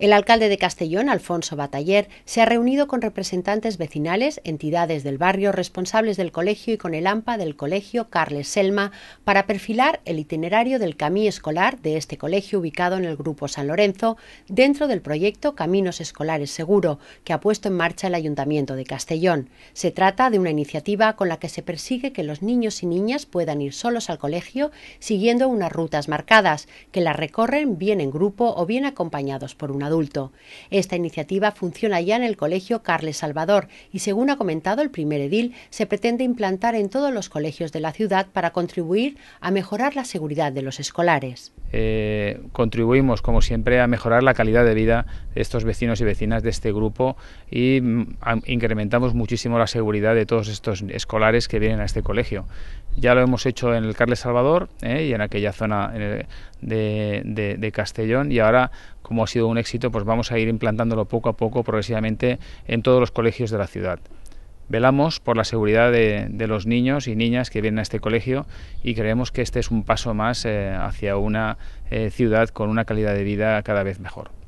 El alcalde de Castellón, Alfonso Bataller, se ha reunido con representantes vecinales, entidades del barrio, responsables del colegio y con el AMPA del colegio Carles Selma para perfilar el itinerario del camí escolar de este colegio ubicado en el Grupo San Lorenzo dentro del proyecto Caminos Escolares Seguro que ha puesto en marcha el Ayuntamiento de Castellón. Se trata de una iniciativa con la que se persigue que los niños y niñas puedan ir solos al colegio siguiendo unas rutas marcadas que las recorren bien en grupo o bien acompañados por una adulto. Esta iniciativa funciona ya en el Colegio Carles Salvador y, según ha comentado el primer edil, se pretende implantar en todos los colegios de la ciudad para contribuir a mejorar la seguridad de los escolares. Eh, contribuimos, como siempre, a mejorar la calidad de vida de estos vecinos y vecinas de este grupo y mm, incrementamos muchísimo la seguridad de todos estos escolares que vienen a este colegio. Ya lo hemos hecho en el Carles Salvador ¿eh? y en aquella zona de, Castellón y ahora, como ha sido un éxito, pues vamos a ir implantándolo poco a poco, progresivamente, en todos los colegios de la ciudad. Velamos por la seguridad de, los niños y niñas que vienen a este colegio y creemos que este es un paso más eh, hacia una eh, ciudad con una calidad de vida cada vez mejor.